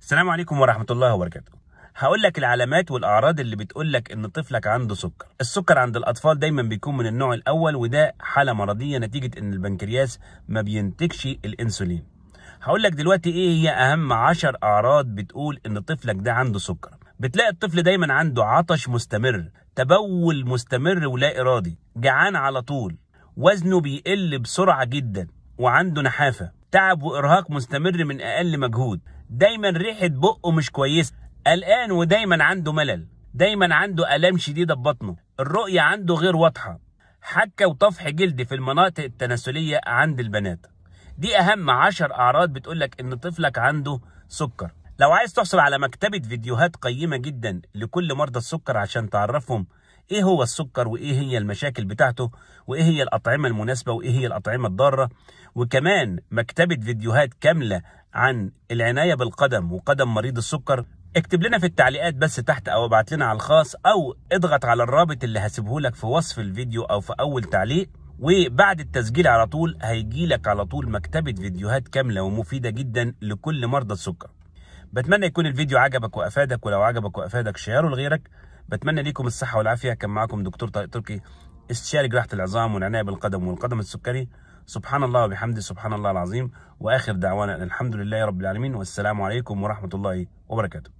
السلام عليكم ورحمة الله وبركاته هقول لك العلامات والاعراض اللي بتقول لك ان طفلك عنده سكر السكر عند الاطفال دايما بيكون من النوع الاول وده حاله مرضيه نتيجه ان البنكرياس ما بينتجش الانسولين هقول لك دلوقتي ايه هي اهم 10 اعراض بتقول ان طفلك ده عنده سكر بتلاقي الطفل دايما عنده عطش مستمر تبول مستمر ولا ارادي جعان على طول وزنه بيقل بسرعه جدا وعنده نحافه تعب وارهاق مستمر من اقل مجهود دايما ريحه بقه مش كويسه قلقان ودايما عنده ملل دايما عنده الام شديده في بطنه الرؤيه عنده غير واضحه حكه وطفح جلد في المناطق التناسليه عند البنات دي اهم عشر اعراض بتقولك ان طفلك عنده سكر لو عايز تحصل على مكتبة فيديوهات قيمة جدا لكل مرضى السكر عشان تعرفهم ايه هو السكر وايه هي المشاكل بتاعته وايه هي الأطعمة المناسبة وايه هي الأطعمة الضارة وكمان مكتبة فيديوهات كاملة عن العناية بالقدم وقدم مريض السكر اكتب لنا في التعليقات بس تحت او ابعت لنا على الخاص او اضغط على الرابط اللي هسيبه لك في وصف الفيديو او في اول تعليق وبعد التسجيل على طول هيجي لك على طول مكتبة فيديوهات كاملة ومفيدة جدا لكل مرضى السكر بتمنى يكون الفيديو عجبك وافادك ولو عجبك وافادك شيره لغيرك بتمنى ليكم الصحه والعافيه كان معاكم دكتور طارق تركي استشاري جراحه العظام والعنايه بالقدم والقدم السكري سبحان الله وبحمده سبحان الله العظيم واخر دعوانا الحمد لله رب العالمين والسلام عليكم ورحمه الله وبركاته